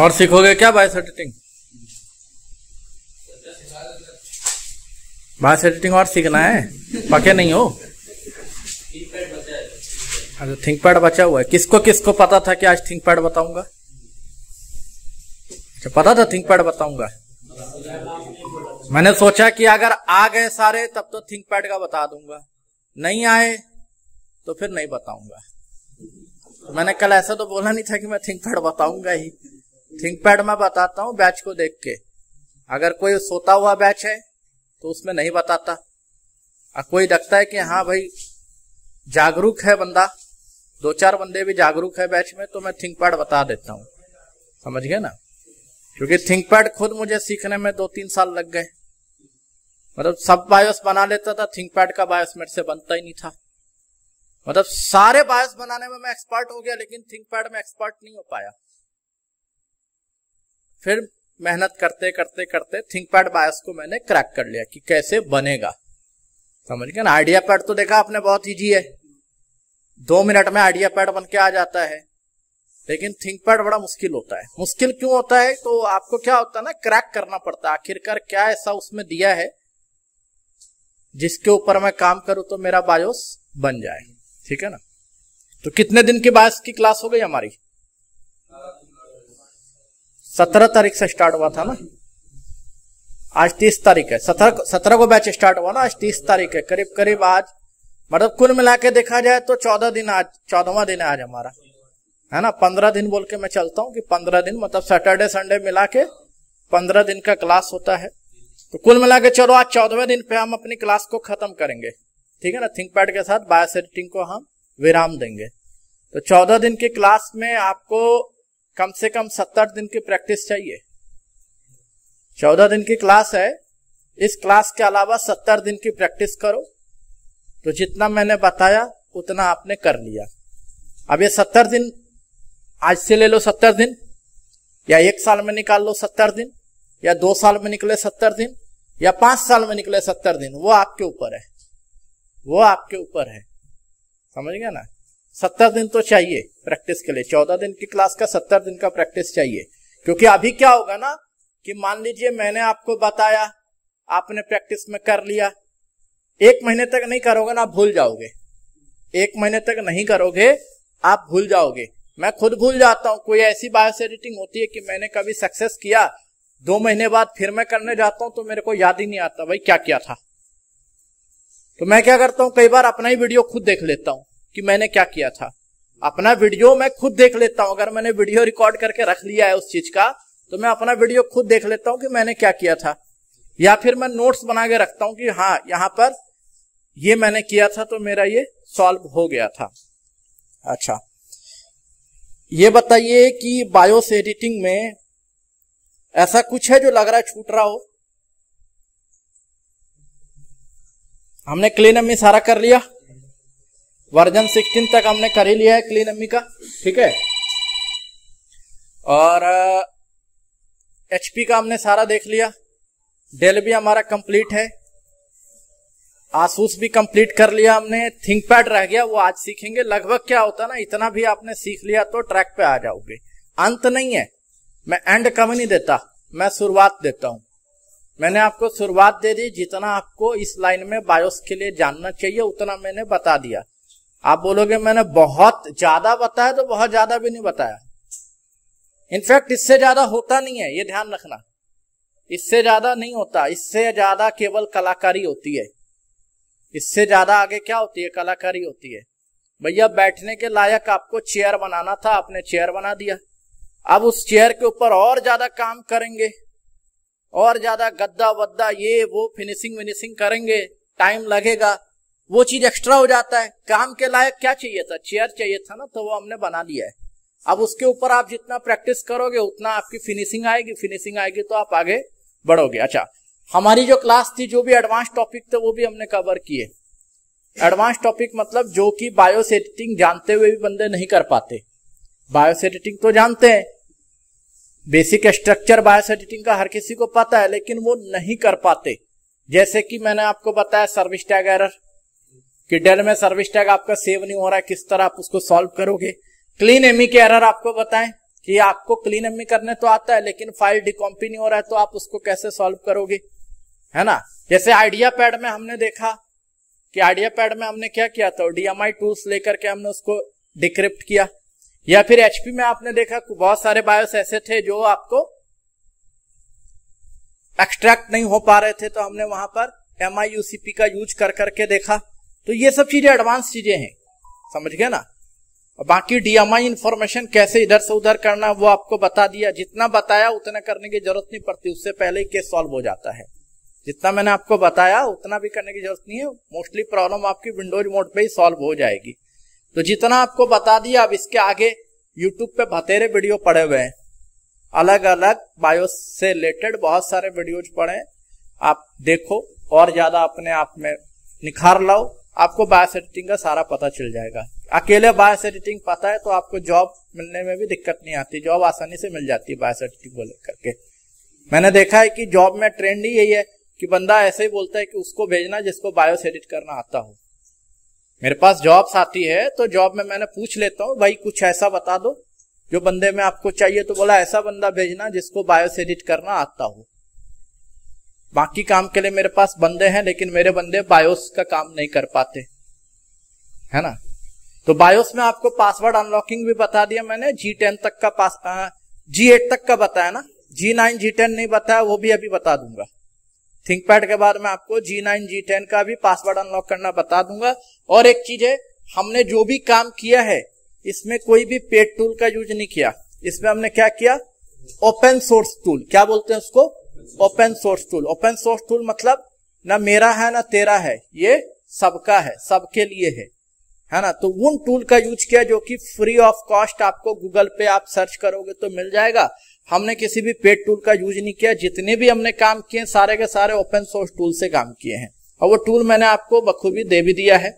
और सीखोगे क्या बायस एडिटिंग बायस एडिटिंग और सीखना है पके नहीं हो अरे थिंक पैड बचा हुआ है किसको किसको पता था कि आज थिंक पैड बताऊंगा अच्छा पता था थिंक पैड बताऊंगा मैंने सोचा कि अगर आ गए सारे तब तो थिंक पैड का बता दूंगा नहीं आए तो फिर नहीं बताऊंगा तो मैंने कल ऐसा तो बोला नहीं था कि मैं थिंक पैड बताऊंगा ही थिंक पैड में बताता हूँ बैच को देख के अगर कोई सोता हुआ बैच है तो उसमें नहीं बताता और कोई लगता है कि हाँ भाई जागरूक है बंदा दो चार बंदे भी जागरूक है बैच में तो मैं थिंक पैड बता देता हूँ समझ गए ना क्योंकि थिंक पैड खुद मुझे सीखने में दो तीन साल लग गए मतलब सब बायोस बना लेता था थिंक पैड का बायोस मेरे से बनता ही नहीं था मतलब सारे बायोस बनाने में मैं एक्सपर्ट हो गया लेकिन थिंक पैड में एक्सपर्ट नहीं हो पाया फिर मेहनत करते करते करते थिंक पैड बायस को मैंने क्रैक कर लिया कि कैसे बनेगा समझ गया ना आइडिया पैड तो देखा आपने बहुत ईजी है दो मिनट में आइडिया पैड बन के आ जाता है लेकिन थिंक पैड बड़ा मुश्किल होता है मुश्किल क्यों होता है तो आपको क्या होता है ना क्रैक करना पड़ता है आखिरकार क्या ऐसा उसमें दिया है जिसके ऊपर मैं काम करूं तो मेरा बायोस बन जाए ठीक है ना तो कितने दिन की बायस की क्लास हो गई हमारी सत्रह तारीख से स्टार्ट हुआ था ना आज तीस तारीख है सत्रह सत्रह को बैच स्टार्ट हुआ ना आज तीस तारीख है करीब करीब आज मतलब कुल मिला के देखा जाए तो चौदह दिन आज चौदहवा दिन है आज हमारा है ना पंद्रह दिन बोल के मैं चलता हूँ कि पंद्रह दिन मतलब सैटरडे संडे मिला के पंद्रह दिन का क्लास होता है तो कुल मिला के चलो आज चौदहवें दिन पे हम अपनी क्लास को खत्म करेंगे ठीक है ना थिंक पैड के साथ बायोसेटिंग को हम विराम देंगे तो चौदह दिन की क्लास में आपको कम से कम सत्तर दिन की प्रैक्टिस चाहिए चौदह दिन की क्लास है इस क्लास के अलावा सत्तर दिन की प्रैक्टिस करो तो जितना मैंने बताया उतना आपने कर लिया अब ये सत्तर दिन आज से ले लो सत्तर दिन या एक साल में निकाल लो सत्तर दिन या दो साल में निकले सत्तर दिन या पांच साल में निकले सत्तर दिन वो आपके ऊपर है वो आपके ऊपर है समझ गया ना सत्तर दिन तो चाहिए प्रैक्टिस के लिए चौदह दिन की क्लास का सत्तर दिन का प्रैक्टिस चाहिए क्योंकि अभी क्या होगा ना कि मान लीजिए मैंने आपको बताया आपने प्रैक्टिस में कर लिया एक महीने तक नहीं करोगे ना आप भूल जाओगे एक महीने तक नहीं करोगे आप भूल जाओगे मैं खुद भूल जाता हूँ कोई ऐसी बायोस एडिटिंग होती है कि मैंने कभी सक्सेस किया दो महीने बाद फिर मैं करने जाता हूँ तो मेरे को याद ही नहीं आता भाई क्या किया था तो मैं क्या करता हूँ कई बार अपना ही वीडियो खुद देख लेता हूँ कि मैंने क्या किया था अपना वीडियो मैं खुद देख लेता हूं अगर मैंने वीडियो रिकॉर्ड करके रख लिया है उस चीज का तो मैं अपना वीडियो खुद देख लेता हूं कि मैंने क्या किया था या फिर मैं नोट्स बना के रखता हूं कि हाँ यहां पर ये मैंने किया था तो मेरा ये सॉल्व हो गया था अच्छा ये बताइए कि बायोस एडिटिंग में ऐसा कुछ है जो लग रहा है छूट रहा हो हमने क्लीन में सारा कर लिया वर्जन 16 तक हमने कर ही लिया है क्लीन अम्मी का ठीक है और एचपी का हमने सारा देख लिया डेल भी हमारा कंप्लीट है आसूस भी कंप्लीट कर लिया हमने थिंक पैड रह गया वो आज सीखेंगे लगभग क्या होता ना इतना भी आपने सीख लिया तो ट्रैक पे आ जाओगे अंत नहीं है मैं एंड कम नहीं देता मैं शुरुआत देता हूं मैंने आपको शुरुआत दे दी जितना आपको इस लाइन में बायोस के लिए जानना चाहिए उतना मैंने बता दिया आप बोलोगे मैंने बहुत ज्यादा बताया तो बहुत ज्यादा भी नहीं बताया इनफैक्ट इससे ज्यादा होता नहीं है ये ध्यान रखना इससे ज्यादा नहीं होता इससे ज्यादा केवल कलाकारी होती है इससे ज्यादा आगे क्या होती है कलाकारी होती है भैया बैठने के लायक आपको चेयर बनाना था आपने चेयर बना दिया अब उस चेयर के ऊपर और ज्यादा काम करेंगे और ज्यादा गद्दा वद्दा ये वो फिनिशिंग विनिशिंग करेंगे टाइम लगेगा वो चीज एक्स्ट्रा हो जाता है काम के लायक क्या चाहिए था चेयर चाहिए था ना तो वो हमने बना लिया है अब उसके ऊपर आप जितना प्रैक्टिस करोगे उतना आपकी फिनिशिंग आएगी फिनिशिंग आएगी तो आप आगे बढ़ोगे अच्छा हमारी जो क्लास थी जो भी एडवांस टॉपिक थे वो भी हमने कवर किए एडवांस टॉपिक मतलब जो कि बायोसेडिटिंग जानते हुए भी बंदे नहीं कर पाते बायोसेडिटिंग तो जानते हैं बेसिक स्ट्रक्चर बायोसेडिटिंग का हर किसी को पता है लेकिन वो नहीं कर पाते जैसे कि मैंने आपको बताया सर्विस टैग एरर कि डेल में सर्विस टैग आपका सेव नहीं हो रहा है किस तरह आप उसको सॉल्व करोगे क्लीन एमी के एरर आपको बताएं कि आपको क्लीन एमी करने तो आता है लेकिन फाइल डिकॉम्पी नहीं हो रहा है तो आप उसको कैसे सॉल्व करोगे है ना जैसे आइडिया पैड में हमने देखा कि आइडिया पैड में हमने क्या किया था डीएमआई टूल्स लेकर के हमने उसको डिक्रिप्ट किया या फिर एचपी में आपने देखा बहुत सारे बायोस ऐसे थे जो आपको एक्सट्रैक्ट नहीं हो पा रहे थे तो हमने वहां पर एम का यूज कर करके देखा तो ये सब चीजें एडवांस चीजें हैं समझ गए ना बाकी डीएमआई इंफॉर्मेशन कैसे इधर से उधर करना वो आपको बता दिया जितना बताया उतना करने की जरूरत नहीं पड़ती उससे पहले ही केस सॉल्व हो जाता है जितना मैंने आपको बताया उतना भी करने की जरूरत नहीं है मोस्टली प्रॉब्लम आपकी विंडोज मोड पे ही सॉल्व हो जाएगी तो जितना आपको बता दिया अब इसके आगे यूट्यूब पे बतेरे वीडियो पड़े हुए हैं अलग अलग बायोस से रिलेटेड बहुत सारे वीडियोज पड़े आप देखो और ज्यादा अपने आप में निखार लाओ आपको बायस एडिटिंग का सारा पता चल जाएगा अकेले बायस एडिटिंग पता है तो आपको जॉब मिलने में भी दिक्कत नहीं आती जॉब आसानी से मिल जाती है बायस एडिटिंग को लेकर के मैंने देखा है कि जॉब में ट्रेंड ही यही है कि बंदा ऐसे ही बोलता है कि उसको भेजना जिसको बायोस एडिट करना आता हो मेरे पास जॉब्स आती है तो जॉब में मैंने पूछ लेता हूँ भाई कुछ ऐसा बता दो जो बंदे में आपको चाहिए तो बोला ऐसा बंदा भेजना जिसको बायोस एडिट करना आता हो बाकी काम के लिए मेरे पास बंदे हैं लेकिन मेरे बंदे बायोस का काम नहीं कर पाते है ना तो बायोस में आपको पासवर्ड अनलॉकिंग भी बता दिया मैंने जी टेन तक का पास जी एट तक का बताया ना जी नाइन जी टेन नहीं बताया वो भी अभी बता दूंगा थिंक पैड के बाद में आपको जी नाइन जी टेन का भी पासवर्ड अनलॉक करना बता दूंगा और एक चीज है हमने जो भी काम किया है इसमें कोई भी पेड टूल का यूज नहीं किया इसमें हमने क्या किया ओपन सोर्स टूल क्या बोलते हैं उसको open source tool open source tool मतलब ना मेरा है ना तेरा है ये सबका है सबके लिए है है ना तो उन टूल का यूज किया जो कि फ्री ऑफ कॉस्ट आपको गूगल पे आप सर्च करोगे तो मिल जाएगा हमने किसी भी पेड टूल का यूज नहीं किया जितने भी हमने काम किए सारे के सारे ओपन सोर्स टूल से काम किए हैं और वो टूल मैंने आपको बखूबी दे भी दिया है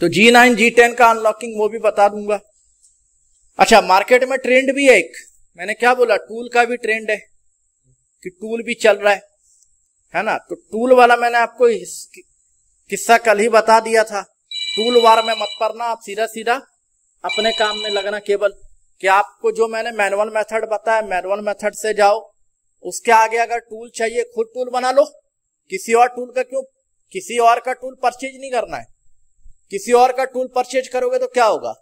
तो जी नाइन जी टेन का अनलॉकिंग वो भी बता दूंगा अच्छा मार्केट में ट्रेंड भी है एक मैंने क्या बोला टूल का भी ट्रेंड है कि टूल भी चल रहा है है ना तो टूल वाला मैंने आपको किस्सा कल ही बता दिया था टूल वार में मत पड़ना आप सीधा सीधा अपने काम में लगना केवल कि आपको जो मैंने मैनुअल मेथड बताया मैनुअल मेथड से जाओ उसके आगे अगर टूल चाहिए खुद टूल बना लो किसी और टूल का क्यों किसी और का टूल परचेज नहीं करना है किसी और का टूल परचेज करोगे तो क्या होगा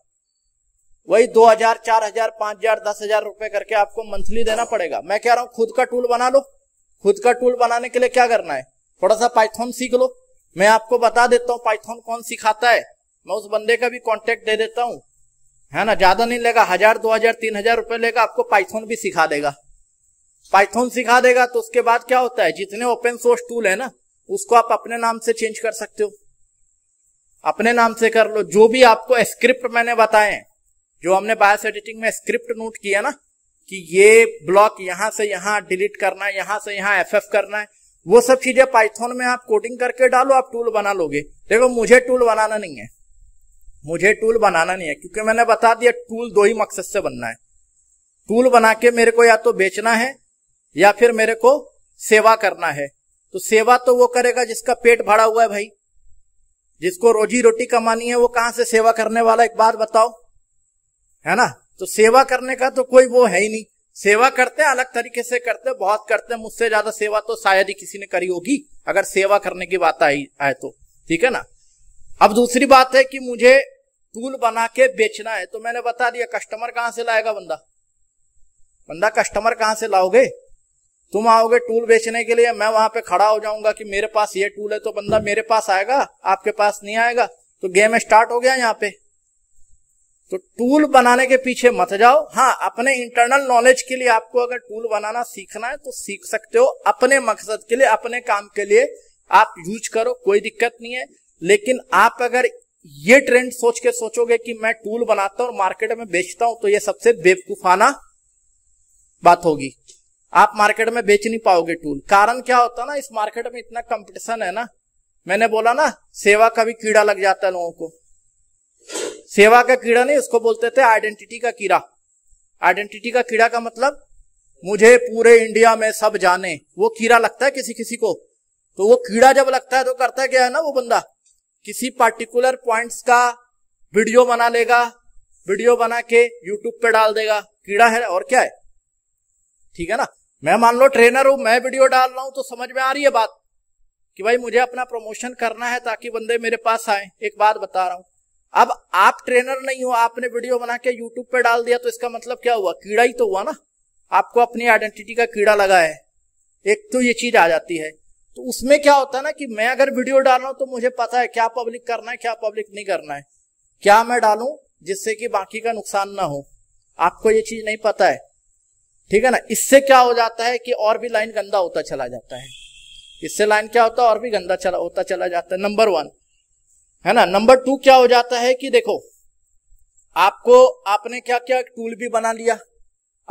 वही दो हजार चार हजार पांच हजार दस हजार रुपए करके आपको मंथली देना पड़ेगा मैं कह रहा हूं खुद का टूल बना लो खुद का टूल बनाने के लिए क्या करना है थोड़ा सा पाइथन सीख लो मैं आपको बता देता हूँ पाइथन कौन सिखाता है मैं उस बंदे का भी कॉन्टेक्ट दे देता हूँ है ना ज्यादा नहीं लेगा हजार दो हजार तीन हजार रुपए लेगा आपको पाइथन भी सिखा देगा पाइथन सिखा देगा तो उसके बाद क्या होता है जितने ओपन सोर्स टूल है ना उसको आप अपने नाम से चेंज कर सकते हो अपने नाम से कर लो जो भी आपको स्क्रिप्ट मैंने बताए जो हमने बायस एडिटिंग में स्क्रिप्ट नोट किया ना कि ये ब्लॉक यहां से यहां डिलीट करना है यहां से यहां एफ करना है वो सब चीजें पाइथन में आप कोडिंग करके डालो आप टूल बना लोगे देखो मुझे टूल बनाना नहीं है मुझे टूल बनाना नहीं है क्योंकि मैंने बता दिया टूल दो ही मकसद से बनना है टूल बना के मेरे को या तो बेचना है या फिर मेरे को सेवा करना है तो सेवा तो वो करेगा जिसका पेट भरा हुआ है भाई जिसको रोजी रोटी कमानी है वो कहां से सेवा करने वाला एक बात बताओ है ना तो सेवा करने का तो कोई वो है ही नहीं सेवा करते हैं अलग तरीके से करते हैं बहुत करते हैं मुझसे ज्यादा सेवा तो शायद ही किसी ने करी होगी अगर सेवा करने की बात आई आए तो ठीक है ना अब दूसरी बात है कि मुझे टूल बना के बेचना है तो मैंने बता दिया कस्टमर कहां से लाएगा बंदा बंदा कस्टमर कहां से लाओगे तुम आओगे टूल बेचने के लिए मैं वहां पे खड़ा हो जाऊंगा कि मेरे पास ये टूल है तो बंदा मेरे पास आएगा आपके पास नहीं आएगा तो गेम स्टार्ट हो गया यहाँ पे तो टूल बनाने के पीछे मत जाओ हाँ अपने इंटरनल नॉलेज के लिए आपको अगर टूल बनाना सीखना है तो सीख सकते हो अपने मकसद के लिए अपने काम के लिए आप यूज करो कोई दिक्कत नहीं है लेकिन आप अगर ये ट्रेंड सोच के सोचोगे कि मैं टूल बनाता हूं और मार्केट में बेचता हूं तो ये सबसे बेवकूफाना बात होगी आप मार्केट में बेच नहीं पाओगे टूल कारण क्या होता ना इस मार्केट में इतना कंपटीशन है ना मैंने बोला ना सेवा का भी कीड़ा लग जाता है लोगों को सेवा का कीड़ा नहीं उसको बोलते थे आइडेंटिटी का कीड़ा आइडेंटिटी का कीड़ा का मतलब मुझे पूरे इंडिया में सब जाने वो कीड़ा लगता है किसी किसी को तो वो कीड़ा जब लगता है तो करता क्या है ना वो बंदा किसी पार्टिकुलर पॉइंट्स का वीडियो बना लेगा वीडियो बना के यूट्यूब पे डाल देगा कीड़ा है और क्या है ठीक है ना मैं मान लो ट्रेनर हूं मैं वीडियो डाल रहा हूं तो समझ में आ रही है बात कि भाई मुझे अपना प्रमोशन करना है ताकि बंदे मेरे पास आए एक बात बता रहा हूं अब आप ट्रेनर नहीं हो आपने वीडियो बना के यूट्यूब पे डाल दिया तो इसका मतलब क्या हुआ कीड़ा ही तो हुआ ना आपको अपनी आइडेंटिटी का कीड़ा लगा है एक तो ये चीज आ जाती है तो उसमें क्या होता है ना कि मैं अगर वीडियो डाल रहा हूं तो मुझे पता है क्या पब्लिक करना है क्या पब्लिक नहीं करना है क्या मैं डालू जिससे कि बाकी का नुकसान ना हो आपको ये चीज नहीं पता है ठीक है ना इससे क्या हो जाता है कि और भी लाइन गंदा होता चला जाता है इससे लाइन क्या होता है और भी गंदा चला होता चला जाता है नंबर वन है ना नंबर टू क्या हो जाता है कि देखो आपको आपने क्या क्या टूल भी बना लिया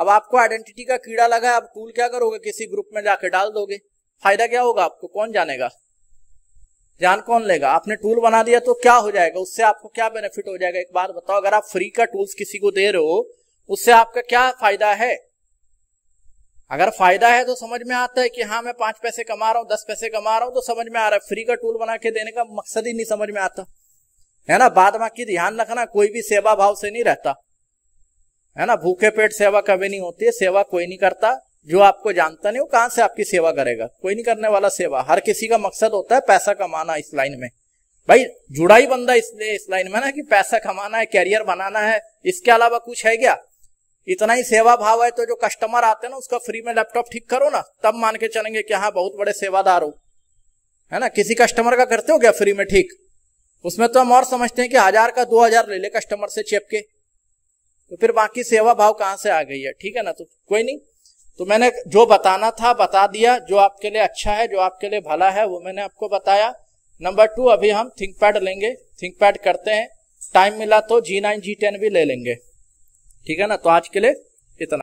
अब आपको आइडेंटिटी का कीड़ा लगा है अब टूल क्या करोगे किसी ग्रुप में जाके डाल दोगे फायदा क्या होगा आपको कौन जानेगा जान कौन लेगा आपने टूल बना दिया तो क्या हो जाएगा उससे आपको क्या बेनिफिट हो जाएगा एक बात बताओ अगर आप फ्री का टूल्स किसी को दे रहे हो उससे आपका क्या फायदा है अगर फायदा है तो समझ में आता है कि हाँ मैं पांच पैसे कमा रहा हूं दस पैसे कमा रहा हूं तो समझ में आ रहा है फ्री का टूल बना के देने का मकसद ही नहीं समझ में आता है ना बाद बाकी ध्यान रखना कोई भी सेवा भाव से नहीं रहता है ना भूखे पेट सेवा कभी नहीं होती है सेवा कोई नहीं करता जो आपको जानता नहीं वो कहां से आपकी सेवा करेगा कोई नहीं करने वाला सेवा हर किसी का मकसद होता है पैसा कमाना इस लाइन में भाई जुड़ा ही बंदा इसलिए इस लाइन में ना कि पैसा कमाना है कैरियर बनाना है इसके अलावा कुछ है क्या इतना ही सेवा भाव है तो जो कस्टमर आते हैं ना उसका फ्री में लैपटॉप ठीक करो ना तब मान के चलेंगे कि हाँ बहुत बड़े सेवादार हो है ना किसी कस्टमर का करते हो क्या फ्री में ठीक उसमें तो हम और समझते हैं कि हजार का दो हजार ले ले कस्टमर से चेप के तो फिर बाकी सेवा भाव कहाँ से आ गई है ठीक है ना तो कोई नहीं तो मैंने जो बताना था बता दिया जो आपके लिए अच्छा है जो आपके लिए भला है वो मैंने आपको बताया नंबर टू अभी हम थिंक पैड लेंगे थिंक पैड करते हैं टाइम मिला तो जी नाइन जी टेन भी ले लेंगे ठीक है ना तो आज के लिए इतना